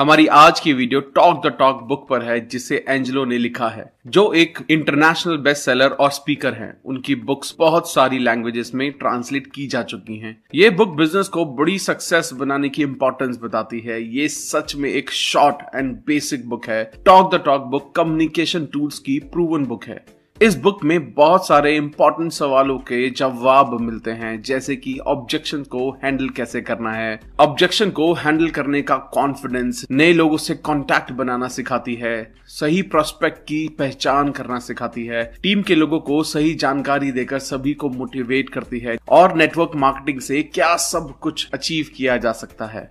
हमारी आज की video talk the talk book पर है जिसे एंजलो ने लिखा है जो एक इंटरनेशनल बेस्ट सेलर और स्पीकर हैं। उनकी बुक्स बहुत सारी लैंग्वेजेस में ट्रांसलेट की जा चुकी हैं। ये बुक बिजनेस को बड़ी सक्सेस बनाने की इंपॉर्टेंस बताती है ये सच में एक शॉर्ट एंड बेसिक बुक है talk the talk book communication tools की प्रूवन बुक है इस बुक में बहुत सारे इंपॉर्टेंट सवालों के जवाब मिलते हैं जैसे कि ऑब्जेक्शन को हैंडल कैसे करना है ऑब्जेक्शन को हैंडल करने का कॉन्फिडेंस नए लोगों से कॉन्टेक्ट बनाना सिखाती है सही प्रोस्पेक्ट की पहचान करना सिखाती है टीम के लोगों को सही जानकारी देकर सभी को मोटिवेट करती है और नेटवर्क मार्केटिंग से क्या सब कुछ अचीव किया जा सकता है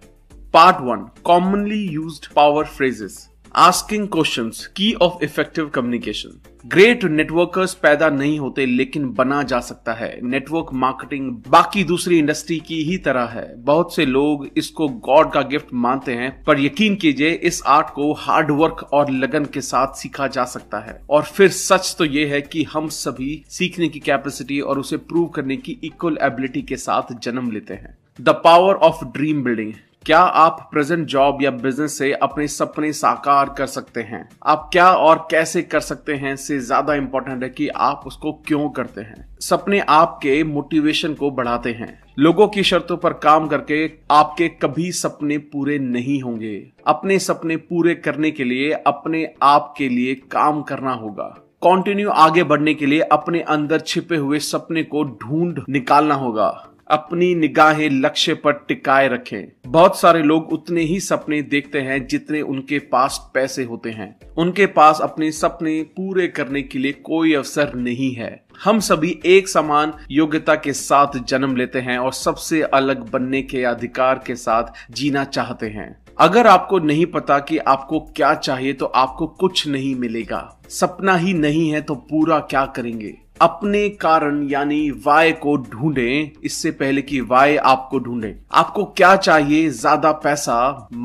part one commonly use power phrases asking question की of effective communication great networkers पैदा नहीं होते लेकिन बना जा सकता है नेटवर्क मार्केटिंग बाकी दूसरी इंडस्ट्री की ही तरह है बहुत से लोग इसको गॉड का गिफ्ट मानते हैं पर यकीन कीजिए इस आर्ट को हार्ड वर्क और लगन के साथ सीखा जा सकता है और फिर सच तो ये है कि हम सभी सीखने की कैपेसिटी और उसे प्रूव करने की इक्वल एबिलिटी के साथ जन्म लेते हैं the power of dream building क्या आप प्रेजेंट जॉब या बिजनेस से अपने सपने साकार कर सकते हैं आप क्या और कैसे कर सकते हैं से ज्यादा इंपॉर्टेंट है कि आप उसको क्यों करते हैं सपने आपके मोटिवेशन को बढ़ाते हैं लोगों की शर्तों पर काम करके आपके कभी सपने पूरे नहीं होंगे अपने सपने पूरे करने के लिए अपने आप के लिए काम करना होगा कंटिन्यू आगे बढ़ने के लिए अपने अंदर छिपे हुए सपने को ढूंढ निकालना होगा अपनी निगाहें लक्ष्य पर टिकाए रखें बहुत सारे लोग उतने ही सपने देखते हैं जितने उनके पास पैसे होते हैं उनके पास अपने सपने पूरे करने के लिए कोई अवसर नहीं है हम सभी एक समान योग्यता के साथ जन्म लेते हैं और सबसे अलग बनने के अधिकार के साथ जीना चाहते हैं अगर आपको नहीं पता कि आपको क्या चाहिए तो आपको कुछ नहीं मिलेगा सपना ही नहीं है तो पूरा क्या करेंगे अपने कारण यानी वाय को ढूंढें इससे पहले कि वाय आपको ढूंढे आपको क्या चाहिए ज्यादा पैसा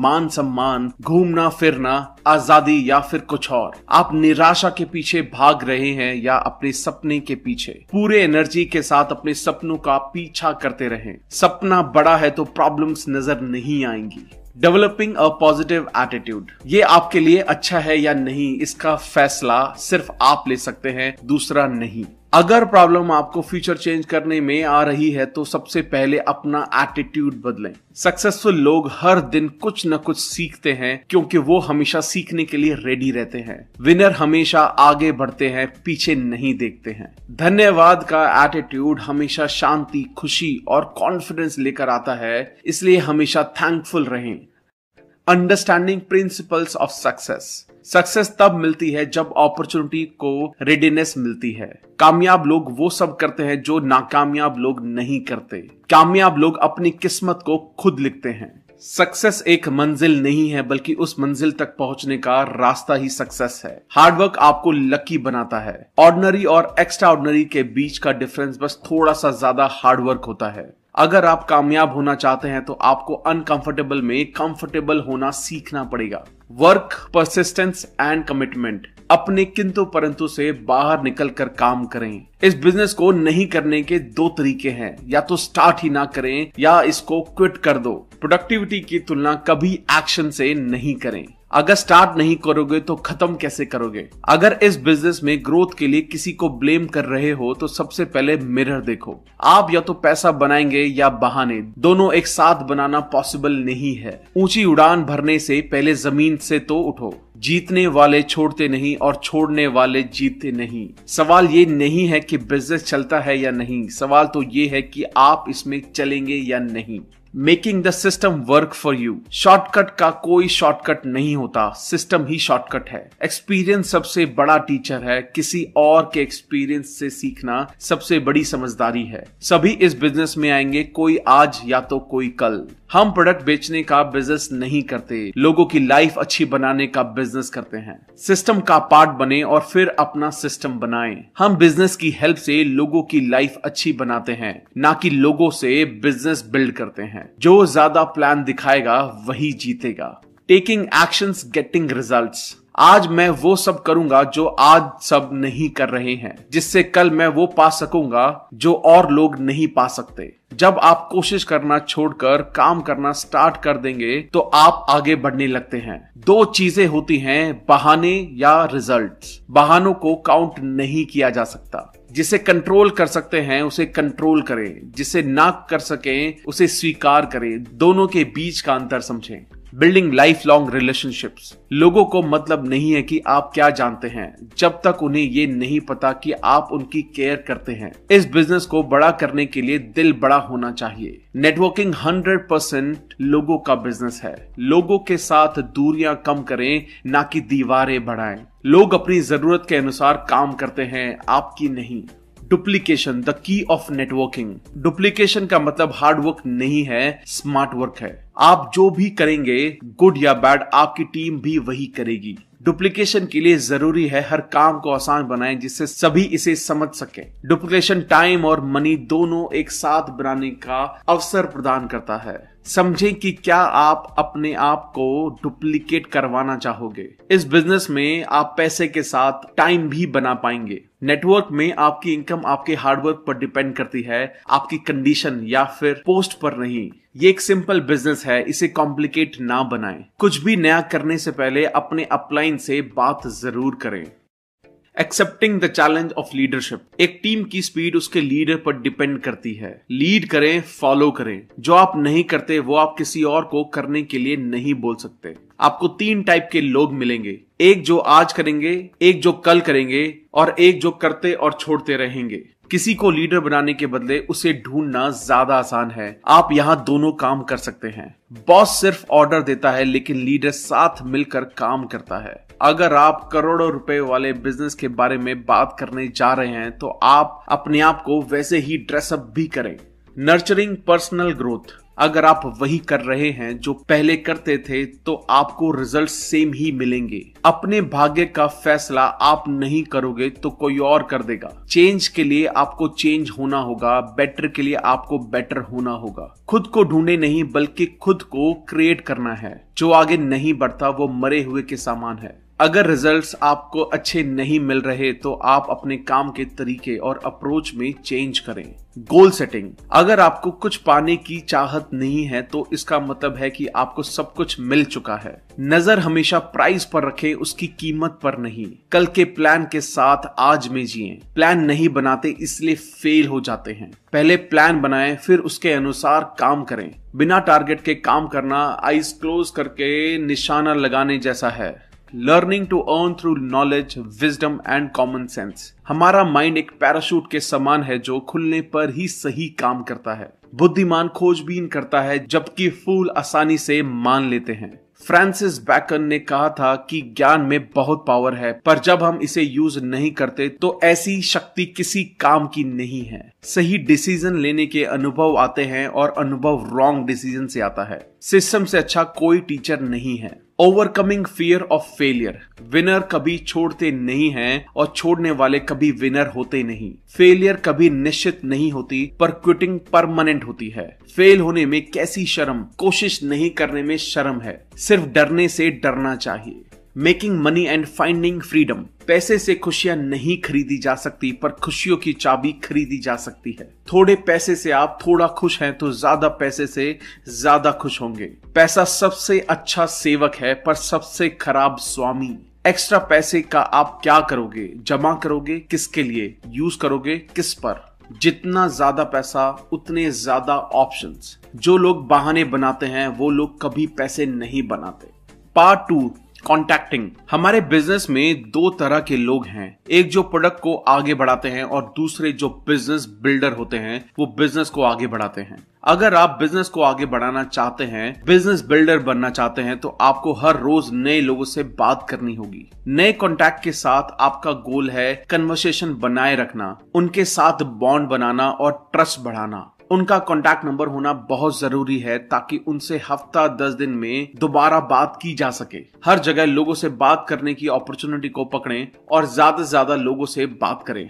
मान सम्मान घूमना फिरना आजादी या फिर कुछ और आप निराशा के पीछे भाग रहे हैं या अपने सपने के पीछे पूरे एनर्जी के साथ अपने सपनों का पीछा करते रहे सपना बड़ा है तो प्रॉब्लम्स नजर नहीं आएंगी डेवलपिंग अ पॉजिटिव एटीट्यूड ये आपके लिए अच्छा है या नहीं इसका फैसला सिर्फ आप ले सकते हैं दूसरा नहीं अगर प्रॉब्लम आपको फ्यूचर चेंज करने में आ रही है तो सबसे पहले अपना एटीट्यूड बदलें सक्सेसफुल लोग हर दिन कुछ न कुछ सीखते हैं क्योंकि वो हमेशा सीखने के लिए रेडी रहते हैं विनर हमेशा आगे बढ़ते हैं पीछे नहीं देखते हैं धन्यवाद का एटीट्यूड हमेशा शांति खुशी और कॉन्फिडेंस लेकर आता है इसलिए हमेशा थैंकफुल रहें understanding principles of success success तब मिलती है जब अपॉर्चुनिटी को रेडीनेस मिलती है कामयाब लोग वो सब करते हैं जो नाकामयाब लोग नहीं करते कामयाब लोग अपनी किस्मत को खुद लिखते हैं सक्सेस एक मंजिल नहीं है बल्कि उस मंजिल तक पहुंचने का रास्ता ही सक्सेस है हार्डवर्क आपको लकी बनाता है ऑर्डनरी और एक्स्ट्रा ऑर्डनरी के बीच का डिफरेंस बस थोड़ा सा ज्यादा हार्डवर्क होता है अगर आप कामयाब होना चाहते हैं तो आपको अनकंफर्टेबल में कंफर्टेबल होना सीखना पड़ेगा वर्क परसिस्टेंस एंड कमिटमेंट अपने किंतु परंतु से बाहर निकल कर काम करें इस बिजनेस को नहीं करने के दो तरीके हैं या तो स्टार्ट ही ना करें या इसको क्विट कर दो प्रोडक्टिविटी की तुलना कभी एक्शन से नहीं करें अगर स्टार्ट नहीं करोगे तो खत्म कैसे करोगे अगर इस बिजनेस में ग्रोथ के लिए किसी को ब्लेम कर रहे हो तो सबसे पहले मिरर देखो आप या तो पैसा बनाएंगे या बहाने दोनों एक साथ बनाना पॉसिबल नहीं है ऊंची उड़ान भरने से पहले जमीन से तो उठो जीतने वाले छोड़ते नहीं और छोड़ने वाले जीतते नहीं सवाल ये नहीं है कि बिजनेस चलता है या नहीं सवाल तो ये है कि आप इसमें चलेंगे या नहीं making the system work for you shortcut का कोई शॉर्टकट नहीं होता सिस्टम ही शॉर्टकट है एक्सपीरियंस सबसे बड़ा टीचर है किसी और के एक्सपीरियंस से सीखना सबसे बड़ी समझदारी है सभी इस बिजनेस में आएंगे कोई आज या तो कोई कल हम प्रोडक्ट बेचने का बिजनेस नहीं करते लोगों की लाइफ अच्छी बनाने का बिजनेस करते हैं सिस्टम का पार्ट बने और फिर अपना सिस्टम बनाएं। हम बिजनेस की हेल्प से लोगों की लाइफ अच्छी बनाते हैं ना कि लोगों से बिजनेस बिल्ड करते हैं जो ज्यादा प्लान दिखाएगा वही जीतेगा टेकिंग एक्शन गेटिंग रिजल्ट आज मैं वो सब करूंगा जो आज सब नहीं कर रहे हैं जिससे कल मैं वो पा सकूंगा जो और लोग नहीं पा सकते जब आप कोशिश करना छोड़कर काम करना स्टार्ट कर देंगे तो आप आगे बढ़ने लगते हैं दो चीजें होती हैं बहाने या रिजल्ट बहानों को काउंट नहीं किया जा सकता जिसे कंट्रोल कर सकते हैं उसे कंट्रोल करें जिसे ना कर सकें उसे स्वीकार करें दोनों के बीच का अंतर समझें बिल्डिंग लाइफ लॉन्ग रिलेशनशिप्स लोगों को मतलब नहीं है कि आप क्या जानते हैं जब तक उन्हें ये नहीं पता कि आप उनकी केयर करते हैं इस बिजनेस को बड़ा करने के लिए दिल बड़ा होना चाहिए नेटवर्किंग हंड्रेड परसेंट लोगों का बिजनेस है लोगों के साथ दूरियां कम करें ना कि दीवारें बढ़ाएं लोग अपनी जरूरत के अनुसार काम करते हैं आपकी नहीं duplication the key of networking duplication का मतलब हार्ड वर्क नहीं है स्मार्ट वर्क है आप जो भी करेंगे गुड या बैड आपकी टीम भी वही करेगी डुप्लीकेशन के लिए जरूरी है हर काम को आसान बनाएं जिससे सभी इसे समझ सके डुप्लीकेशन टाइम और मनी दोनों एक साथ बनाने का अवसर प्रदान करता है समझें कि क्या आप अपने आप को डुप्लीकेट करवाना चाहोगे इस बिजनेस में आप पैसे के साथ टाइम भी बना पाएंगे नेटवर्क में आपकी इनकम आपके हार्डवर्क पर डिपेंड करती है आपकी कंडीशन या फिर पोस्ट पर नहीं ये एक सिंपल बिजनेस है इसे कॉम्प्लिकेट ना बनाएं कुछ भी नया करने से पहले अपने अपलाइन से बात जरूर करें accepting the challenge of leadership एक टीम की स्पीड उसके लीडर पर डिपेंड करती है लीड करें फॉलो करें जो आप नहीं करते वो आप किसी और को करने के लिए नहीं बोल सकते आपको तीन टाइप के लोग मिलेंगे एक जो आज करेंगे एक जो कल करेंगे और एक जो करते और छोड़ते रहेंगे किसी को लीडर बनाने के बदले उसे ढूंढना ज्यादा आसान है आप यहाँ दोनों काम कर सकते हैं बॉस सिर्फ ऑर्डर देता है लेकिन लीडर साथ मिलकर काम करता है अगर आप करोड़ों रुपए वाले बिजनेस के बारे में बात करने जा रहे हैं तो आप अपने आप को वैसे ही ड्रेसअप भी करें नर्चरिंग पर्सनल ग्रोथ अगर आप वही कर रहे हैं जो पहले करते थे तो आपको रिजल्ट सेम ही मिलेंगे अपने भाग्य का फैसला आप नहीं करोगे तो कोई और कर देगा चेंज के लिए आपको चेंज होना होगा बेटर के लिए आपको बेटर होना होगा खुद को ढूंढे नहीं बल्कि खुद को क्रिएट करना है जो आगे नहीं बढ़ता वो मरे हुए के सामान है अगर रिजल्ट्स आपको अच्छे नहीं मिल रहे तो आप अपने काम के तरीके और अप्रोच में चेंज करें गोल सेटिंग अगर आपको कुछ पाने की चाहत नहीं है तो इसका मतलब है कि आपको सब कुछ मिल चुका है नजर हमेशा प्राइस पर रखें उसकी कीमत पर नहीं कल के प्लान के साथ आज में जिए प्लान नहीं बनाते इसलिए फेल हो जाते हैं पहले प्लान बनाए फिर उसके अनुसार काम करें बिना टारगेट के काम करना आईज क्लोज करके निशाना लगाने जैसा है learning to earn through knowledge wisdom and common sense हमारा माइंड एक पैराशूट के समान है जो खुलने पर ही सही काम करता है बुद्धिमान खोजबीन करता है जबकि फूल आसानी से मान लेते हैं फ्रांसिस बैकन ने कहा था कि ज्ञान में बहुत पावर है पर जब हम इसे यूज नहीं करते तो ऐसी शक्ति किसी काम की नहीं है सही डिसीजन लेने के अनुभव आते हैं और अनुभव रॉन्ग डिसीजन से आता है सिस्टम से अच्छा कोई टीचर नहीं है overcoming fear of failure winner कभी छोड़ते नहीं हैं और छोड़ने वाले कभी विनर होते नहीं फेलियर कभी निश्चित नहीं होती पर क्विटिंग परमानेंट होती है फेल होने में कैसी शर्म कोशिश नहीं करने में शर्म है सिर्फ डरने से डरना चाहिए making money and finding freedom पैसे से खुशियां नहीं खरीदी जा सकती पर खुशियों की चाबी खरीदी जा सकती है थोड़े पैसे से आप थोड़ा खुश हैं तो ज्यादा पैसे से ज्यादा खुश होंगे पैसा सबसे अच्छा सेवक है पर सबसे खराब स्वामी एक्स्ट्रा पैसे का आप क्या करोगे जमा करोगे किसके लिए यूज करोगे किस पर जितना ज्यादा पैसा उतने ज्यादा ऑप्शंस जो लोग बहाने बनाते हैं वो लोग कभी पैसे नहीं बनाते पार्ट टू कॉन्टैक्टिंग हमारे बिजनेस में दो तरह के लोग हैं एक जो प्रोडक्ट को आगे बढ़ाते हैं और दूसरे जो बिजनेस बिल्डर होते हैं वो बिजनेस को आगे बढ़ाते हैं अगर आप बिजनेस को आगे बढ़ाना चाहते हैं बिजनेस बिल्डर बनना चाहते हैं तो आपको हर रोज नए लोगों से बात करनी होगी नए कॉन्टेक्ट के साथ आपका गोल है कन्वर्सेशन बनाए रखना उनके साथ बॉन्ड बनाना और ट्रस्ट बढ़ाना उनका कॉन्टैक्ट नंबर होना बहुत जरूरी है ताकि उनसे हफ्ता दस दिन में दोबारा बात की जा सके हर जगह लोगों से बात करने की अपॉर्चुनिटी को पकड़ें और ज्यादा से ज्यादा लोगों से बात करें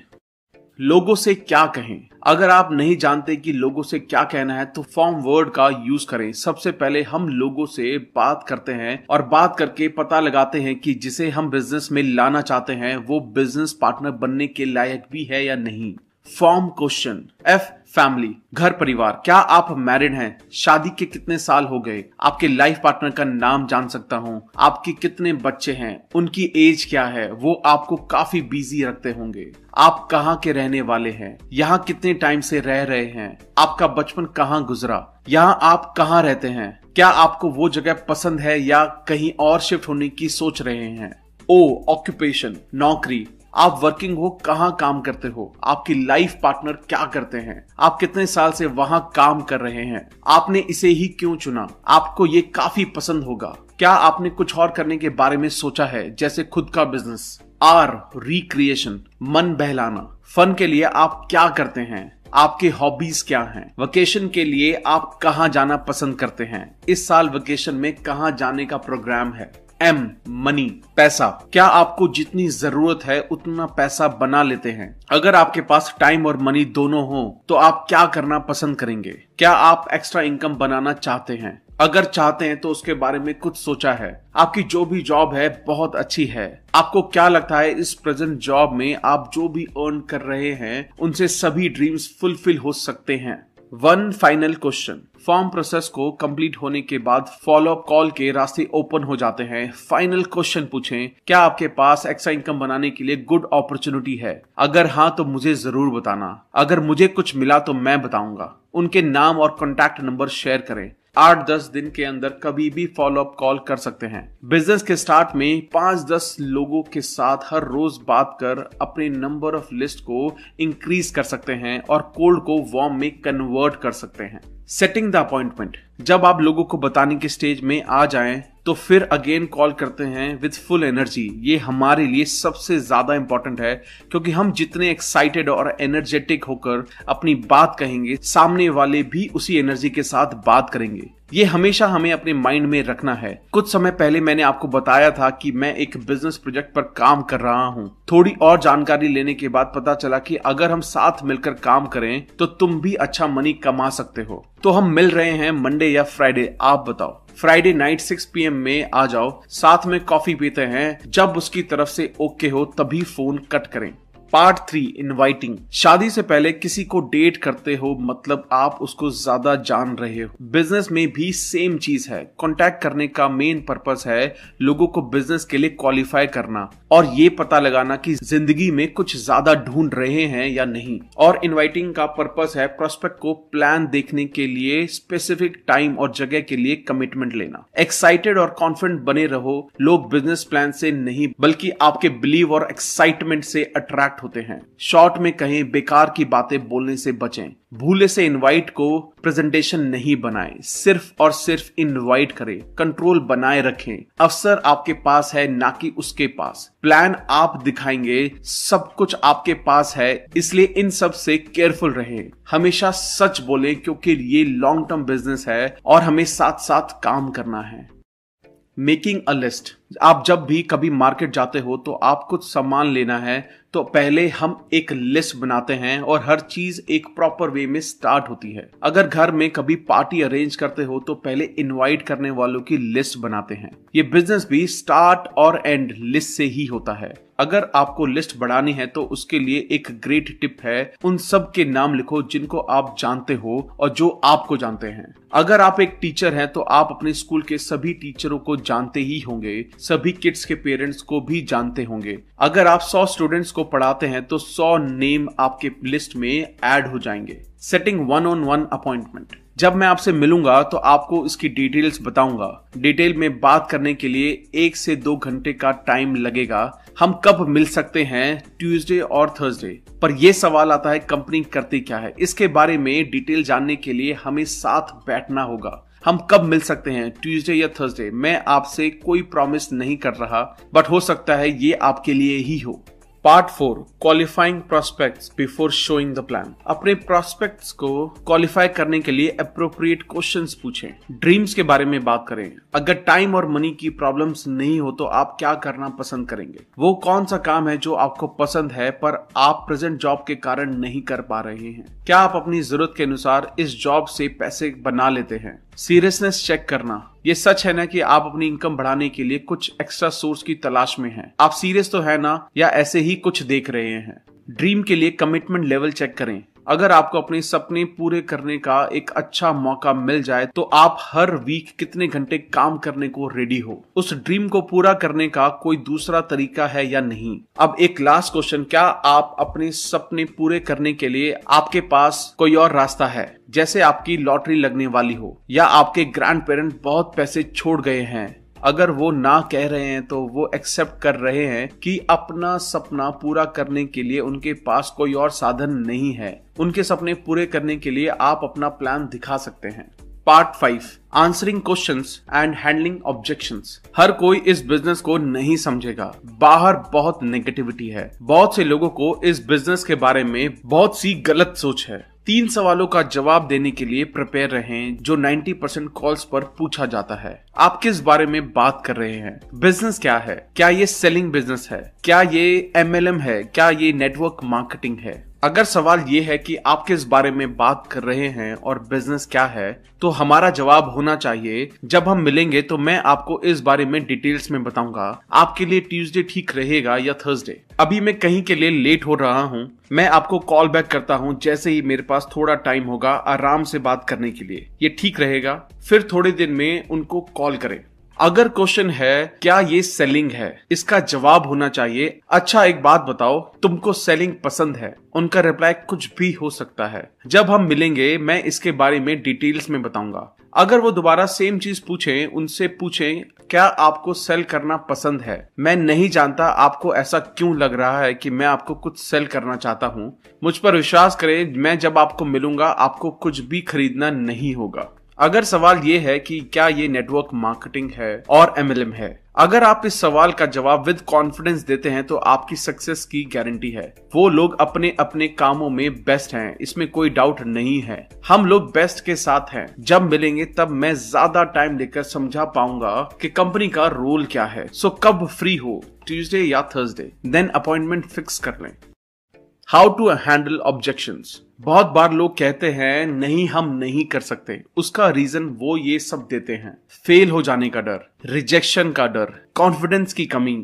लोगों से क्या कहें अगर आप नहीं जानते कि लोगों से क्या कहना है तो फॉर्म वर्ड का यूज करें सबसे पहले हम लोगों से बात करते हैं और बात करके पता लगाते हैं कि जिसे हम बिजनेस में लाना चाहते हैं वो बिजनेस पार्टनर बनने के लायक भी है या नहीं फॉर्म क्वेश्चन एफ फैमिली घर परिवार क्या आप मैरिड हैं शादी के कितने साल हो गए आपके लाइफ पार्टनर का नाम जान सकता हूँ आपके कितने बच्चे हैं उनकी एज क्या है वो आपको काफी बिजी रखते होंगे आप कहाँ के रहने वाले हैं यहाँ कितने टाइम से रह रहे हैं आपका बचपन कहाँ गुजरा यहाँ आप कहाँ रहते हैं क्या आपको वो जगह पसंद है या कहीं और शिफ्ट होने की सोच रहे हैं ओ ऑक्यूपेशन नौकरी आप वर्किंग हो कहाँ काम करते हो आपकी लाइफ पार्टनर क्या करते हैं आप कितने साल से वहाँ काम कर रहे हैं आपने इसे ही क्यों चुना आपको ये काफी पसंद होगा क्या आपने कुछ और करने के बारे में सोचा है जैसे खुद का बिजनेस आर रिक्रिएशन मन बहलाना फन के लिए आप क्या करते हैं आपके हॉबीज क्या हैं वेकेशन के लिए आप कहाँ जाना पसंद करते हैं इस साल वेकेशन में कहाँ जाने का प्रोग्राम है एम मनी पैसा क्या आपको जितनी जरूरत है उतना पैसा बना लेते हैं अगर आपके पास टाइम और मनी दोनों हो तो आप क्या करना पसंद करेंगे क्या आप एक्स्ट्रा इनकम बनाना चाहते हैं अगर चाहते हैं तो उसके बारे में कुछ सोचा है आपकी जो भी जॉब है बहुत अच्छी है आपको क्या लगता है इस प्रेजेंट जॉब में आप जो भी अर्न कर रहे हैं उनसे सभी ड्रीम्स फुलफिल हो सकते हैं one final question form process को कंप्लीट होने के बाद फॉलोअप कॉल के रास्ते ओपन हो जाते हैं फाइनल क्वेश्चन पूछें क्या आपके पास एक्स्ट्रा इनकम बनाने के लिए गुड अपॉर्चुनिटी है अगर हाँ तो मुझे जरूर बताना अगर मुझे कुछ मिला तो मैं बताऊंगा उनके नाम और कॉन्टेक्ट नंबर शेयर करें आठ दस दिन के अंदर कभी भी फॉलो अप कॉल कर सकते हैं बिजनेस के स्टार्ट में पांच दस लोगों के साथ हर रोज बात कर अपने नंबर ऑफ लिस्ट को इंक्रीज कर सकते हैं और कोल्ड को वार्म में कन्वर्ट कर सकते हैं सेटिंग द अपॉइंटमेंट जब आप लोगों को बताने के स्टेज में आ जाए तो फिर अगेन कॉल करते हैं विथ फुल एनर्जी ये हमारे लिए सबसे ज़्यादा इंपॉर्टेंट है क्योंकि हम जितने एक्साइटेड और एनर्जेटिक होकर अपनी बात कहेंगे सामने वाले भी उसी एनर्जी के साथ बात करेंगे ये हमेशा हमें अपने माइंड में रखना है कुछ समय पहले मैंने आपको बताया था कि मैं एक बिजनेस प्रोजेक्ट पर काम कर रहा हूँ थोड़ी और जानकारी लेने के बाद पता चला कि अगर हम साथ मिलकर काम करें तो तुम भी अच्छा मनी कमा सकते हो तो हम मिल रहे हैं मंडे या फ्राइडे आप बताओ फ्राइडे नाइट 6 पीएम में आ जाओ साथ में कॉफी पीते हैं जब उसकी तरफ से ओके हो तभी फोन कट करें पार्ट थ्री इनवाइटिंग शादी से पहले किसी को डेट करते हो मतलब आप उसको ज्यादा जान रहे हो बिजनेस में भी सेम चीज है कॉन्टेक्ट करने का मेन पर्पज है लोगों को बिजनेस के लिए क्वालिफाई करना और ये पता लगाना कि जिंदगी में कुछ ज्यादा ढूंढ रहे हैं या नहीं और इनवाइटिंग का पर्पज है प्रोस्पेक्ट को प्लान देखने के लिए स्पेसिफिक टाइम और जगह के लिए कमिटमेंट लेना एक्साइटेड और कॉन्फिडेंट बने रहो लोग बिजनेस प्लान से नहीं बल्कि आपके बिलीव और एक्साइटमेंट से अट्रैक्ट होते हैं शॉर्ट में कहें बेकार की बातें बोलने से बचें भूले से इनवाइट को प्रेजेंटेशन नहीं बनाएं सिर्फ और सिर्फ इनवाइट करें कंट्रोल बनाए रखें अवसर आपके पास है ना कि उसके पास प्लान आप दिखाएंगे सब कुछ आपके पास है इसलिए इन सब से केयरफुल रहें हमेशा सच बोले क्योंकि ये लॉन्ग टर्म बिजनेस है और हमें साथ साथ काम करना है मेकिंग अ लिस्ट आप जब भी कभी मार्केट जाते हो तो आप कुछ सामान लेना है तो पहले हम एक लिस्ट बनाते हैं और हर चीज एक प्रॉपर वे में स्टार्ट होती है अगर घर में कभी पार्टी अरेंज करते हो तो पहले इनवाइट करने वालों की लिस्ट बनाते हैं ये बिजनेस भी स्टार्ट और एंड लिस्ट से ही होता है अगर आपको लिस्ट बढ़ानी है तो उसके लिए एक ग्रेट टिप है उन सब के नाम लिखो जिनको आप जानते हो और जो आपको जानते हैं अगर आप एक टीचर हैं तो आप अपने स्कूल के सभी टीचरों को जानते ही होंगे सभी किड्स के पेरेंट्स को भी जानते होंगे अगर आप सौ स्टूडेंट्स को पढ़ाते हैं तो 100 नेम आपके लिस्ट में ऐड हो जाएंगे setting one on one appointment जब मैं आपसे मिलूंगा तो आपको इसकी डिटेल्स बताऊंगा डिटेल में बात करने के लिए एक से दो घंटे का टाइम लगेगा हम कब मिल सकते हैं ट्यूसडे और थर्सडे पर यह सवाल आता है कंपनी करती क्या है इसके बारे में डिटेल जानने के लिए हमें साथ बैठना होगा हम कब मिल सकते हैं ट्यूसडे या थर्सडे मैं आपसे कोई प्रॉमिस नहीं कर रहा बट हो सकता है ये आपके लिए ही हो part four qualifying prospects before showing the plan अपने प्रोस्पेक्ट्स को क्वालिफाई करने के लिए अप्रोप्रिएट क्वेश्चंस पूछें ड्रीम्स के बारे में बात करें अगर टाइम और मनी की प्रॉब्लम्स नहीं हो तो आप क्या करना पसंद करेंगे वो कौन सा काम है जो आपको पसंद है पर आप प्रेजेंट जॉब के कारण नहीं कर पा रहे हैं क्या आप अपनी जरूरत के अनुसार इस जॉब से पैसे बना लेते हैं सीरियसनेस चेक करना ये सच है ना कि आप अपनी इनकम बढ़ाने के लिए कुछ एक्स्ट्रा सोर्स की तलाश में हैं आप सीरियस तो है ना या ऐसे ही कुछ देख रहे हैं ड्रीम के लिए कमिटमेंट लेवल चेक करें अगर आपको अपने सपने पूरे करने का एक अच्छा मौका मिल जाए तो आप हर वीक कितने घंटे काम करने को रेडी हो उस ड्रीम को पूरा करने का कोई दूसरा तरीका है या नहीं अब एक लास्ट क्वेश्चन क्या आप अपने सपने पूरे करने के लिए आपके पास कोई और रास्ता है जैसे आपकी लॉटरी लगने वाली हो या आपके ग्रैंड पेरेंट बहुत पैसे छोड़ गए हैं अगर वो ना कह रहे हैं तो वो एक्सेप्ट कर रहे हैं कि अपना सपना पूरा करने के लिए उनके पास कोई और साधन नहीं है उनके सपने पूरे करने के लिए आप अपना प्लान दिखा सकते हैं part five answering question and handling objection हर कोई इस बिजनेस को नहीं समझेगा बाहर बहुत नेगेटिविटी है बहुत से लोगों को इस बिजनेस के बारे में बहुत सी गलत सोच है तीन सवालों का जवाब देने के लिए प्रिपेयर रहे जो 90 परसेंट कॉल्स पर पूछा जाता है आप किस बारे में बात कर रहे हैं बिजनेस क्या है क्या ये सेलिंग बिजनेस है क्या ये एम है क्या ये नेटवर्क मार्केटिंग है अगर सवाल ये है कि आप किस बारे में बात कर रहे हैं और बिजनेस क्या है तो हमारा जवाब होना चाहिए जब हम मिलेंगे तो मैं आपको इस बारे में डिटेल्स में बताऊंगा आपके लिए ट्यूसडे ठीक रहेगा या थर्सडे अभी मैं कहीं के लिए लेट हो रहा हूँ मैं आपको कॉल बैक करता हूँ जैसे ही मेरे पास थोड़ा टाइम होगा आराम से बात करने के लिए ये ठीक रहेगा फिर थोड़े दिन में उनको कॉल करें अगर क्वेश्चन है क्या ये सेलिंग है इसका जवाब होना चाहिए अच्छा एक बात बताओ तुमको सेलिंग पसंद है उनका रिप्लाई कुछ भी हो सकता है जब हम मिलेंगे मैं इसके बारे में डिटेल्स में बताऊंगा अगर वो दोबारा सेम चीज पूछे उनसे पूछे क्या आपको सेल करना पसंद है मैं नहीं जानता आपको ऐसा क्यों लग रहा है कि मैं आपको कुछ सेल करना चाहता हूँ मुझ पर विश्वास करें मैं जब आपको मिलूंगा आपको कुछ भी खरीदना नहीं होगा अगर सवाल ये है कि क्या ये नेटवर्क मार्केटिंग है और एमएलएम है अगर आप इस सवाल का जवाब विद कॉन्फिडेंस देते हैं तो आपकी सक्सेस की गारंटी है वो लोग अपने अपने कामों में बेस्ट हैं इसमें कोई डाउट नहीं है हम लोग बेस्ट के साथ हैं जब मिलेंगे तब मैं ज्यादा टाइम लेकर समझा पाऊंगा कि कंपनी का रोल क्या है सो कब फ्री हो ट्यूजडे या थर्सडे देन अपॉइंटमेंट फिक्स कर लें हाउ टू हैंडल ऑब्जेक्शन बहुत बार लोग कहते हैं नहीं हम नहीं कर सकते उसका रीजन वो ये सब देते हैं फेल हो जाने का डर रिजेक्शन का डर कॉन्फिडेंस की कमी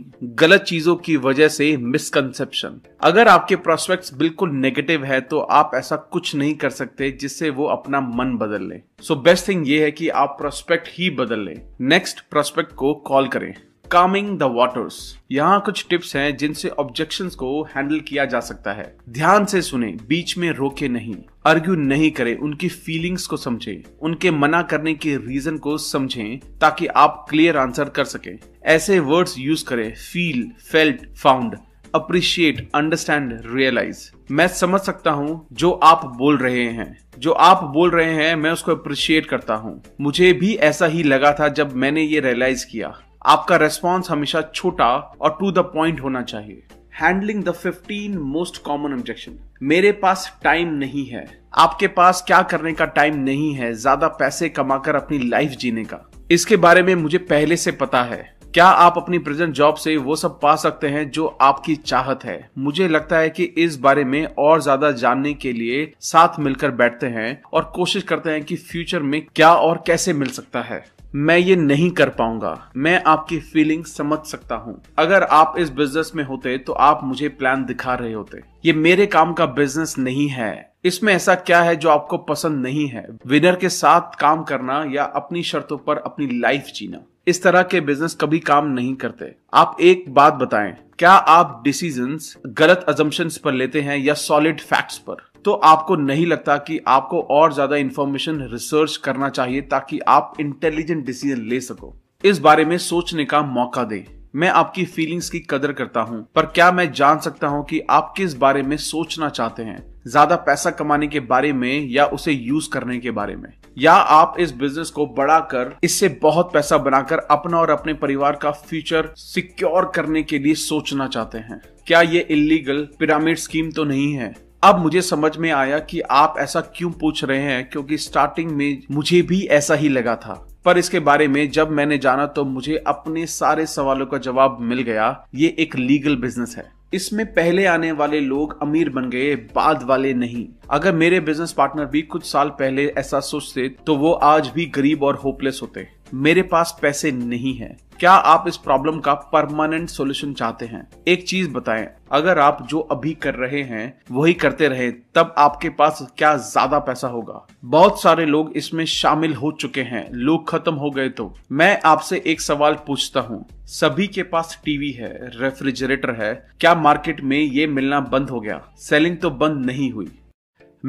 गलत चीजों की वजह से मिसकंसेप्शन अगर आपके प्रोस्पेक्ट बिल्कुल नेगेटिव है तो आप ऐसा कुछ नहीं कर सकते जिससे वो अपना मन बदल ले सो बेस्ट थिंग ये है कि आप प्रोस्पेक्ट ही बदल लें नेक्स्ट प्रोस्पेक्ट को कॉल करें कामिंग द वाटर्स यहाँ कुछ टिप्स हैं जिनसे ऑब्जेक्शन को हैंडल किया जा सकता है ध्यान से सुने बीच में रोके नहीं आर्ग्यू नहीं करें उनकी फीलिंग्स को समझें उनके मना करने के रीजन को समझें ताकि आप क्लियर आंसर कर सकें ऐसे वर्ड्स यूज करें feel felt found appreciate understand realise मैं समझ सकता हूँ जो आप बोल रहे हैं जो आप बोल रहे हैं मैं उसको अप्रिशिएट करता हूँ मुझे भी ऐसा ही लगा था जब मैंने ये रियलाइज किया आपका रेस्पॉन्स हमेशा छोटा और टू द पॉइंट होना चाहिए handling the fifteen most common objection मेरे पास टाइम नहीं है आपके पास क्या करने का टाइम नहीं है ज्यादा पैसे कमाकर अपनी लाइफ जीने का इसके बारे में मुझे पहले से पता है क्या आप अपनी प्रेजेंट जॉब से वो सब पा सकते हैं जो आपकी चाहत है मुझे लगता है कि इस बारे में और ज्यादा जानने के लिए साथ मिलकर बैठते हैं और कोशिश करते हैं कि फ्यूचर में क्या और कैसे मिल सकता है मैं ये नहीं कर पाऊंगा मैं आपकी फीलिंग समझ सकता हूँ अगर आप इस बिजनेस में होते तो आप मुझे प्लान दिखा रहे होते ये मेरे काम का बिजनेस नहीं है इसमें ऐसा क्या है जो आपको पसंद नहीं है विनर के साथ काम करना या अपनी शर्तों पर अपनी लाइफ जीना इस तरह के बिजनेस कभी काम नहीं करते आप एक बात बताएं क्या आप डिसीजंस गलत अजम्पन्स पर लेते हैं या सॉलिड फैक्ट्स पर तो आपको नहीं लगता कि आपको और ज्यादा इंफॉर्मेशन रिसर्च करना चाहिए ताकि आप इंटेलिजेंट डिसीजन ले सको इस बारे में सोचने का मौका दे मैं आपकी फीलिंग्स की कदर करता हूँ पर क्या मैं जान सकता हूँ कि आप किस बारे में सोचना चाहते हैं ज्यादा पैसा कमाने के बारे में या उसे यूज करने के बारे में या आप इस बिजनेस को बड़ा कर इससे बहुत पैसा बनाकर अपना और अपने परिवार का फ्यूचर सिक्योर करने के लिए सोचना चाहते हैं क्या ये इलीगल पिरामिड स्कीम तो नहीं है अब मुझे समझ में आया कि आप ऐसा क्यों पूछ रहे हैं क्योंकि स्टार्टिंग में मुझे भी ऐसा ही लगा था पर इसके बारे में जब मैंने जाना तो मुझे अपने सारे सवालों का जवाब मिल गया ये एक लीगल बिजनेस है इसमें पहले आने वाले लोग अमीर बन गए बाद वाले नहीं अगर मेरे बिजनेस पार्टनर भी कुछ साल पहले ऐसा सोचते तो वो आज भी गरीब और होपलेस होते मेरे पास पैसे नहीं है क्या आप इस प्रॉब्लम का परमानेंट सॉल्यूशन चाहते हैं एक चीज बताएं अगर आप जो अभी कर रहे हैं वही करते रहे तब आपके पास क्या ज्यादा पैसा होगा बहुत सारे लोग इसमें शामिल हो चुके हैं लोग खत्म हो गए तो मैं आपसे एक सवाल पूछता हूँ सभी के पास टीवी है रेफ्रिजरेटर है क्या मार्केट में ये मिलना बंद हो गया सेलिंग तो बंद नहीं हुई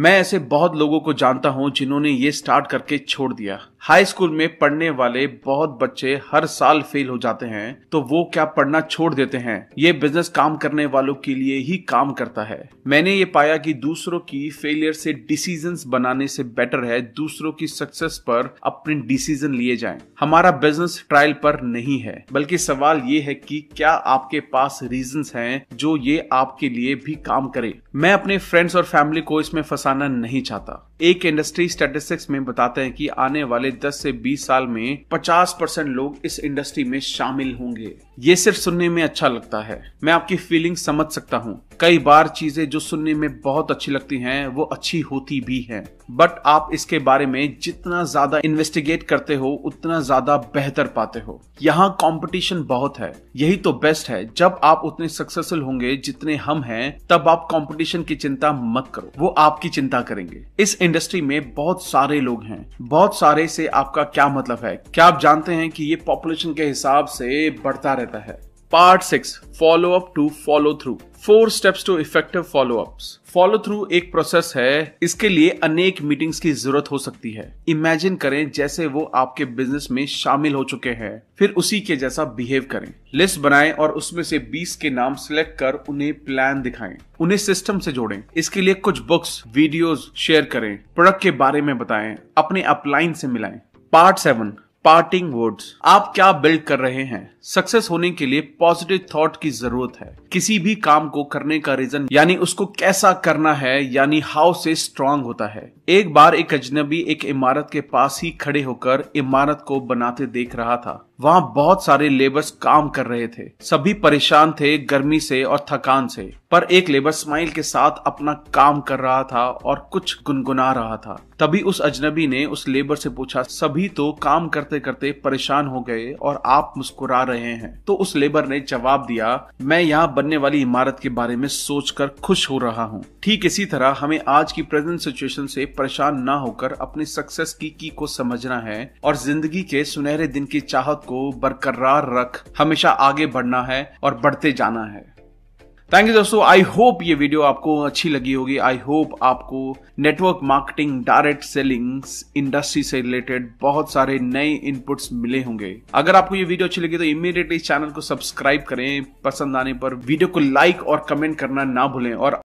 मैं ऐसे बहुत लोगों को जानता हूँ जिन्होंने ये स्टार्ट करके छोड़ दिया हाई स्कूल में पढ़ने वाले बहुत बच्चे हर साल फेल हो जाते हैं तो वो क्या पढ़ना छोड़ देते हैं ये बिजनेस काम करने वालों के लिए ही काम करता है मैंने ये पाया कि दूसरों की फेलियर से डिसीजन बनाने से बेटर है दूसरों की सक्सेस पर अपने डिसीजन लिए जाए हमारा बिजनेस ट्रायल पर नहीं है बल्कि सवाल ये है कि क्या आपके पास रीजन है जो ये आपके लिए भी काम करे मैं अपने फ्रेंड्स और फैमिली को इसमें फंसाना नहीं चाहता एक इंडस्ट्री स्टेटिस्टिक्स में बताते हैं कि आने वाले 10 से 20 साल में 50 परसेंट लोग इस इंडस्ट्री में शामिल होंगे ये सिर्फ सुनने में अच्छा लगता है मैं आपकी फीलिंग समझ सकता हूँ कई बार चीजें जो सुनने में बहुत अच्छी लगती हैं वो अच्छी होती भी हैं बट आप इसके बारे में जितना ज्यादा इन्वेस्टिगेट करते हो उतना ज्यादा बेहतर पाते हो यहाँ कंपटीशन बहुत है यही तो बेस्ट है जब आप उतने सक्सेसफुल होंगे जितने हम हैं तब आप कंपटीशन की चिंता मत करो वो आपकी चिंता करेंगे इस इंडस्ट्री में बहुत सारे लोग हैं बहुत सारे से आपका क्या मतलब है क्या आप जानते हैं कि ये पॉपुलेशन के हिसाब से बढ़ता रहता है part six follow up to follow through four steps to effective follow ups follow through एक प्रोसेस है इसके लिए अनेक मीटिंग्स की जरूरत हो सकती है इमेजिन करें जैसे वो आपके बिजनेस में शामिल हो चुके हैं फिर उसी के जैसा बिहेव करें लिस्ट बनाएं और उसमें से 20 के नाम सिलेक्ट कर उन्हें प्लान दिखाएं उन्हें सिस्टम से जोड़ें इसके लिए कुछ बुक्स वीडियोस शेयर करें प्रोडक्ट के बारे में बताएं अपने अपलाइन से मिलाएं पार्ट सेवन पार्टिंग वर्ड्स आप क्या बिल्ड कर रहे हैं सक्सेस होने के लिए पॉजिटिव थॉट की जरूरत है किसी भी काम को करने का रीजन यानी उसको कैसा करना है यानी हाउ से स्ट्रांग होता है एक बार एक अजनबी एक इमारत के पास ही खड़े होकर इमारत को बनाते देख रहा था वहाँ बहुत सारे लेबर्स काम कर रहे थे सभी परेशान थे गर्मी से और थकान से पर एक लेबर स्माइल के साथ अपना काम कर रहा था और कुछ गुनगुना रहा था तभी उस अजनबी ने उस लेबर से पूछा सभी तो काम करते करते परेशान हो गए और आप मुस्कुरा रहे हैं तो उस लेबर ने जवाब दिया मैं यहाँ बनने वाली इमारत के बारे में सोचकर खुश हो रहा हूँ ठीक इसी तरह हमें आज की प्रेजेंट सिचुएशन से परेशान ना होकर अपने सक्सेस की की को समझना है और जिंदगी के सुनहरे दिन की चाहत को को बरकरार रख हमेशा आगे बढ़ना है और बढ़ते जाना है थैंक यू दोस्तों आई होप ये वीडियो आपको अच्छी लगी होगी आई होप आपको network marketing direct selling industry से रिलेटेड बहुत सारे नए इनपुट्स मिले होंगे अगर आपको ये वीडियो अच्छी लगी तो इमीडिएटली चैनल को सब्सक्राइब करें पसंद आने पर वीडियो को लाइक और कमेंट करना ना भूलें और